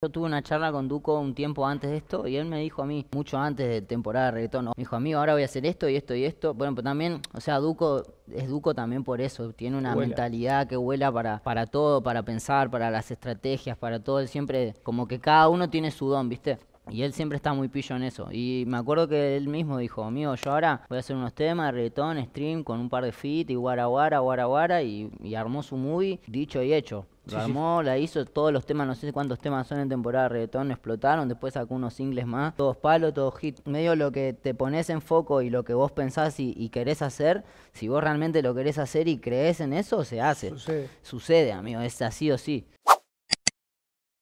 Yo tuve una charla con Duco un tiempo antes de esto y él me dijo a mí, mucho antes de temporada de reggaetón, me dijo, mí, ahora voy a hacer esto y esto y esto. Bueno, pero también, o sea, Duco es Duco también por eso, tiene una mentalidad que vuela para, para todo, para pensar, para las estrategias, para todo, siempre como que cada uno tiene su don, ¿viste? Y él siempre está muy pillo en eso. Y me acuerdo que él mismo dijo, amigo, yo ahora voy a hacer unos temas reggaetón, stream, con un par de feet y guara guara, guara y, armó su movie, dicho y hecho. Lo armó, la hizo, todos los temas, no sé cuántos temas son en temporada de reggaetón, explotaron, después sacó unos singles más, todos palos, todos hit, Medio lo que te pones en foco y lo que vos pensás y, y, querés hacer, si vos realmente lo querés hacer y crees en eso, se hace. Sucede. Sucede, amigo, es así o sí.